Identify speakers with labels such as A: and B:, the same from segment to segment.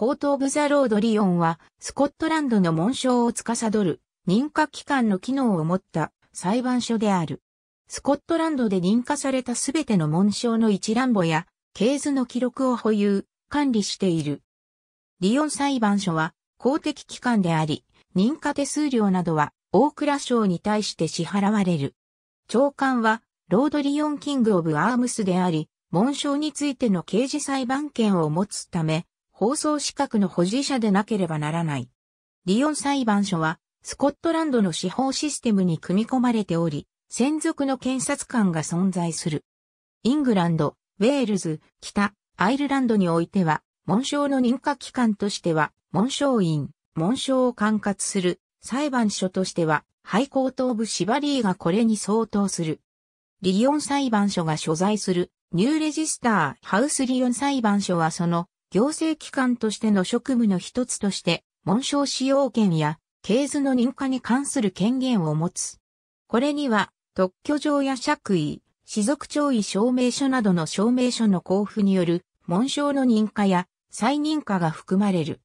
A: コート・オブ・ザ・ロード・リオンは、スコットランドの紋章を司る、認可機関の機能を持った裁判所である。スコットランドで認可されたすべての紋章の一覧簿や、系図の記録を保有、管理している。リオン裁判所は、公的機関であり、認可手数料などは、大蔵省に対して支払われる。長官は、ロード・リオン・キング・オブ・アームスであり、紋章についての刑事裁判権を持つため、放送資格の保持者でなければならない。リヨン裁判所は、スコットランドの司法システムに組み込まれており、専属の検察官が存在する。イングランド、ウェールズ、北、アイルランドにおいては、紋章の認可機関としては、紋章院、紋章を管轄する裁判所としては、廃校頭部シバリーがこれに相当する。リヨン裁判所が所在するニューレジスターハウスリオン裁判所はその行政機関としての職務の一つとして、紋章使用権や、系図の認可に関する権限を持つ。これには、特許状や借位、士族弔位証明書などの証明書の交付による、紋章の認可や、再認可が含まれる。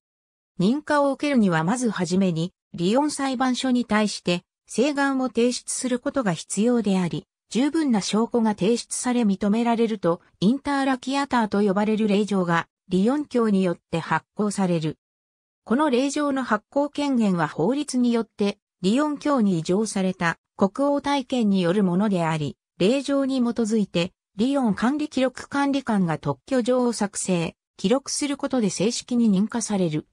A: 認可を受けるにはまずはじめに、リオン裁判所に対して、請願を提出することが必要であり、十分な証拠が提出され認められると、インターラキアターと呼ばれる令状がリヨン教によって発行される。この令状の発行権限は法律によってリヨン教に移譲された国王体験によるものであり、令状に基づいてリヨン管理記録管理官が特許状を作成、記録することで正式に認可される。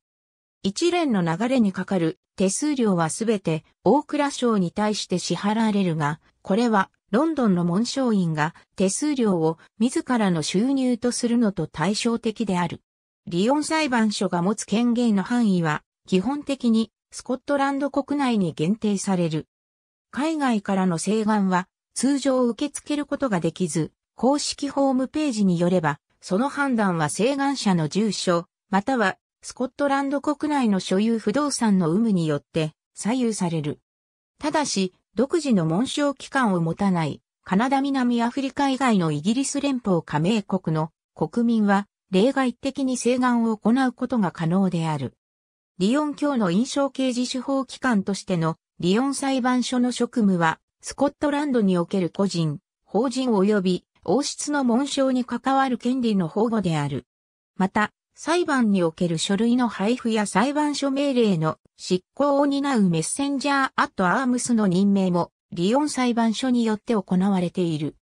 A: 一連の流れにかかる手数料はすべて大蔵省に対して支払われるが、これはロンドンの紋章院が手数料を自らの収入とするのと対照的である。リオン裁判所が持つ権限の範囲は基本的にスコットランド国内に限定される。海外からの請願は通常受け付けることができず、公式ホームページによれば、その判断は請願者の住所、またはスコットランド国内の所有不動産の有無によって左右される。ただし、独自の紋章機関を持たない、カナダ南アフリカ以外のイギリス連邦加盟国の国民は例外的に請願を行うことが可能である。リオン教の印象刑事司法機関としてのリオン裁判所の職務は、スコットランドにおける個人、法人及び王室の紋章に関わる権利の保護である。また、裁判における書類の配布や裁判所命令の執行を担うメッセンジャーアットアームスの任命も、リオン裁判所によって行われている。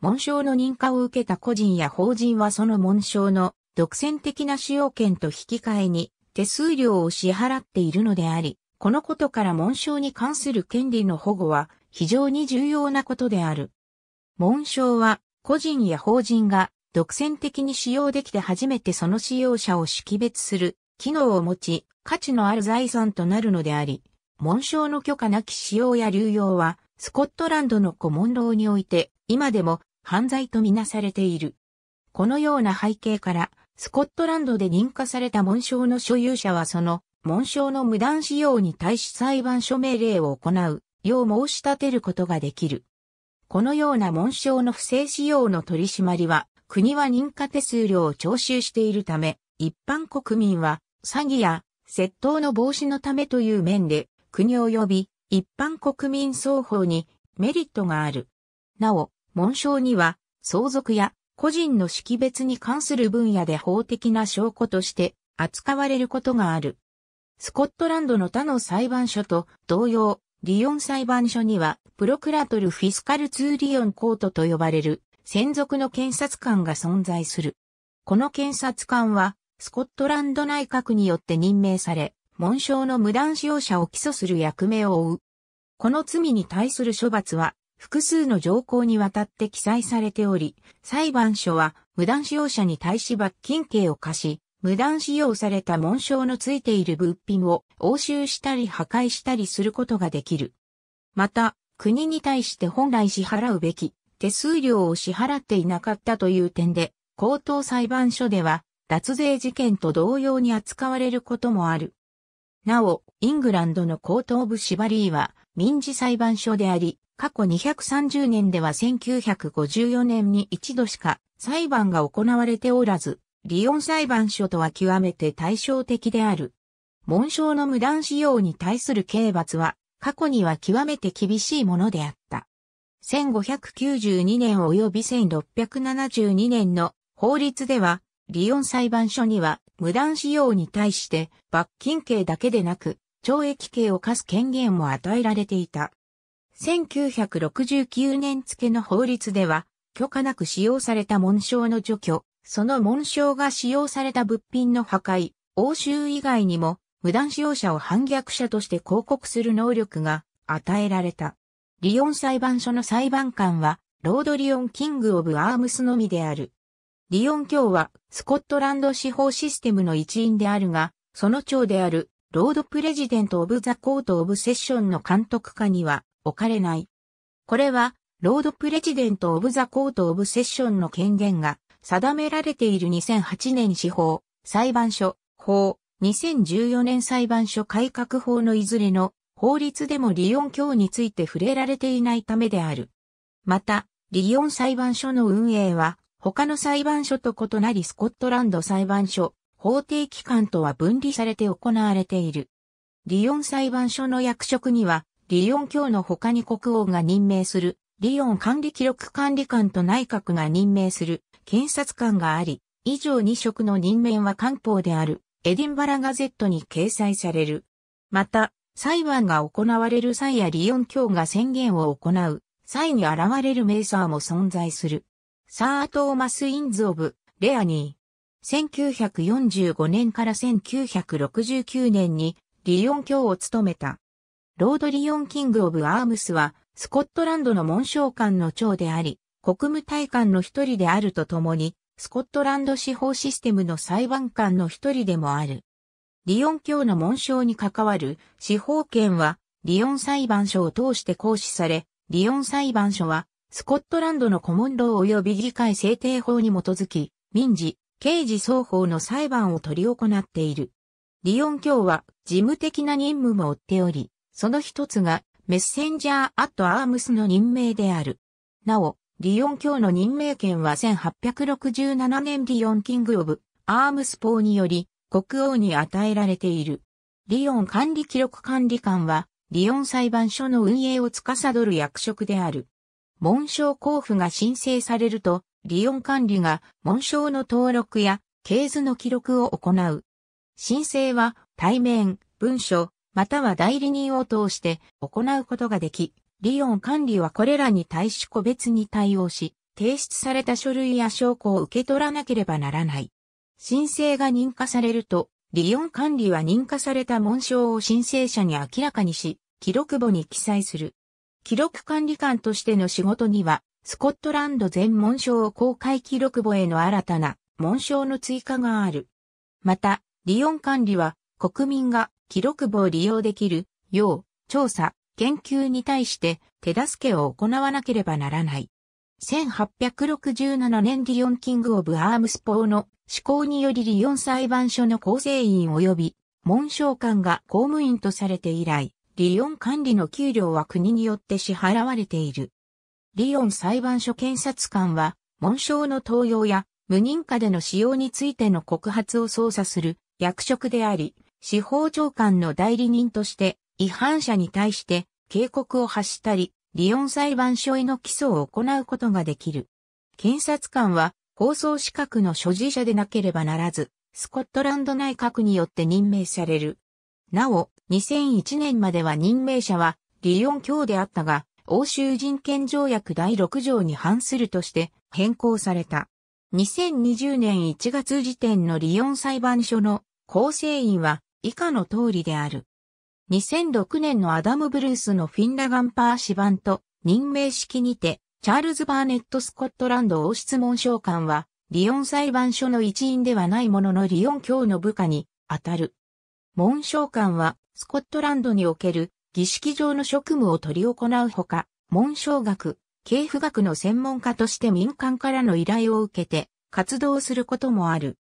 A: 紋章の認可を受けた個人や法人はその紋章の独占的な使用権と引き換えに手数料を支払っているのであり、このことから紋章に関する権利の保護は非常に重要なことである。紋章は個人や法人が独占的に使用できて初めてその使用者を識別する機能を持ち、価値のある財産となるのであり、紋章の許可なき使用や流用は、スコットランドの古文ンにおいて、今でも犯罪とみなされている。このような背景から、スコットランドで認可された紋章の所有者はその紋章の無断使用に対し裁判所命令を行うよう申し立てることができる。このような紋章の不正使用の取り締まりは国は認可手数料を徴収しているため、一般国民は詐欺や窃盗の防止のためという面で、国及び一般国民双方にメリットがある。なお、紋章には相続や個人の識別に関する分野で法的な証拠として扱われることがある。スコットランドの他の裁判所と同様、リオン裁判所にはプロクラトルフィスカルツーリオンコートと呼ばれる専属の検察官が存在する。この検察官は、スコットランド内閣によって任命され、紋章の無断使用者を起訴する役目を負う。この罪に対する処罰は、複数の条項にわたって記載されており、裁判所は無断使用者に対し罰金刑を課し、無断使用された紋章のついている物品を押収したり破壊したりすることができる。また、国に対して本来支払うべき手数料を支払っていなかったという点で、高等裁判所では、脱税事件と同様に扱われることもある。なお、イングランドの高等部シバリーは民事裁判所であり、過去230年では1954年に一度しか裁判が行われておらず、リヨン裁判所とは極めて対照的である。紋章の無断使用に対する刑罰は、過去には極めて厳しいものであっ1592年及び1672年の法律では、リヨン裁判所には無断使用に対して罰金刑だけでなく、懲役刑を課す権限も与えられていた。1969年付の法律では、許可なく使用された紋章の除去、その紋章が使用された物品の破壊、押収以外にも、無断使用者を反逆者として広告する能力が与えられた。リオン裁判所の裁判官は、ロード・リオン・キング・オブ・アームスのみである。リオン卿は、スコットランド司法システムの一員であるが、その長である、ロード・プレジデント・オブ・ザ・コート・オブ・セッションの監督下には、置かれない。これは、ロード・プレジデント・オブ・ザ・コート・オブ・セッションの権限が、定められている2008年司法、裁判所、法、2014年裁判所改革法のいずれの法律でもリオン教について触れられていないためである。また、リオン裁判所の運営は、他の裁判所と異なりスコットランド裁判所、法定機関とは分離されて行われている。リヨン裁判所の役職には、リヨン教の他に国王が任命する、リヨン管理記録管理官と内閣が任命する、検察官があり、以上2職の任命は官報である、エディンバラガゼットに掲載される。また、裁判が行われる際やリヨン教が宣言を行う際に現れるメーサーも存在する。サー・トーマス・インズ・オブ・レアニー。1945年から1969年にリヨン教を務めた。ロード・リヨン・キング・オブ・アームスは、スコットランドの紋章官の長であり、国務大官の一人であるとともに、スコットランド司法システムの裁判官の一人でもある。リオン教の紋章に関わる司法権はリオン裁判所を通して行使され、リオン裁判所はスコットランドのコモンロー及び議会制定法に基づき、民事、刑事双方の裁判を取り行っている。リオン教は事務的な任務も負っており、その一つがメッセンジャー・アット・アームスの任命である。なお、リオン教の任命権は1867年リオン・キング・オブ・アームス法により国王に与えられている。リヨン管理記録管理官は、リヨン裁判所の運営を司る役職である。紋章交付が申請されると、リオン管理が紋章の登録や、系図の記録を行う。申請は、対面、文書、または代理人を通して行うことができ、リヨン管理はこれらに対し個別に対応し、提出された書類や証拠を受け取らなければならない。申請が認可されると、利用管理は認可された紋章を申請者に明らかにし、記録簿に記載する。記録管理官としての仕事には、スコットランド全紋章を公開記録簿への新たな紋章の追加がある。また、利用管理は国民が記録簿を利用できるよう調査、研究に対して手助けを行わなければならない。1867年リオンキング・オブ・アームスポーの施行によりリヨン裁判所の構成員及び、文章官が公務員とされて以来、リヨン管理の給料は国によって支払われている。リヨン裁判所検察官は、文章の登用や無認可での使用についての告発を捜査する役職であり、司法長官の代理人として違反者に対して警告を発したり、リヨン裁判所への起訴を行うことができる。検察官は放送資格の所持者でなければならず、スコットランド内閣によって任命される。なお、2001年までは任命者はリヨン卿であったが、欧州人権条約第6条に反するとして変更された。2020年1月時点のリヨン裁判所の構成員は以下の通りである。2006年のアダム・ブルースのフィンラガンパー氏版と任命式にてチャールズ・バーネット・スコットランド王室紋召喚は、リオン裁判所の一員ではないもののリオン教の部下に当たる。門召喚は、スコットランドにおける儀式上の職務を取り行うほか、門召学、系譜学の専門家として民間からの依頼を受けて活動することもある。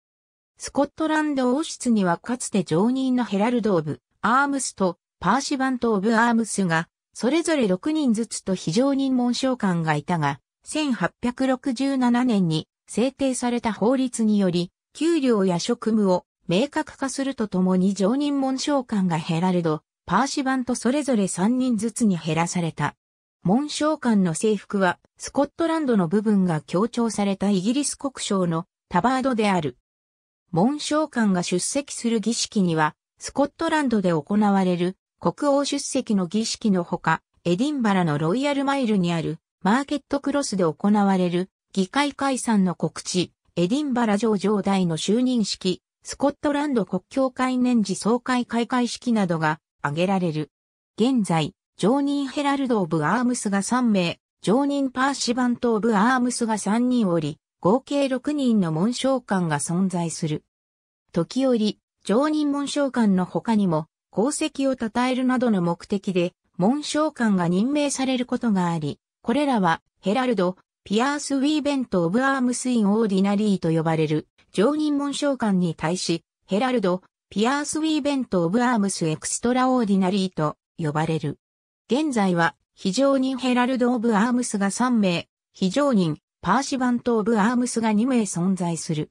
A: スコットランド王室にはかつて常任のヘラルド・オブ・アームスとパーシバント・オブ・アームスがそれぞれ6人ずつと非常任紋章官がいたが、1867年に制定された法律により、給料や職務を明確化するとともに常任紋章官がヘラルド、パーシバンとそれぞれ3人ずつに減らされた。紋章官の制服は、スコットランドの部分が強調されたイギリス国章のタバードである。紋章官が出席する儀式には、スコットランドで行われる国王出席の儀式のほか、エディンバラのロイヤルマイルにあるマーケットクロスで行われる議会解散の告知、エディンバラ城場代の就任式、スコットランド国境会年次総会開会式などが挙げられる。現在、常任ヘラルド・オブ・アームスが3名、常任パーシバント・オブ・アームスが3人おり、合計6人の紋章官が存在する。時折、常任紋章官の他にも、功績を称えるなどの目的で、紋章官が任命されることがあり、これらは、ヘラルド、ピアース・ウィーベント・オブ・アームス・イン・オーディナリーと呼ばれる、常任紋章官に対し、ヘラルド、ピアース・ウィーベント・オブ・アームス・エクストラ・オーディナリーと呼ばれる。現在は、非常任ヘラルド・オブ・アームスが3名、非常任、パーシバント・オブ・アームスが2名存在する。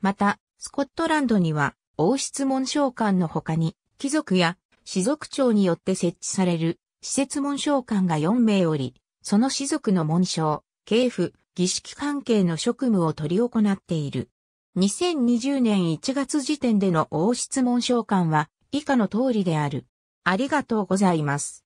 A: また、スコットランドには、王室紋章官の他に、貴族や士族長によって設置される、施設紋章官が4名おり、その士族の紋章、系譜、儀式関係の職務を取り行っている。2020年1月時点での王室紋章官は以下の通りである。ありがとうございます。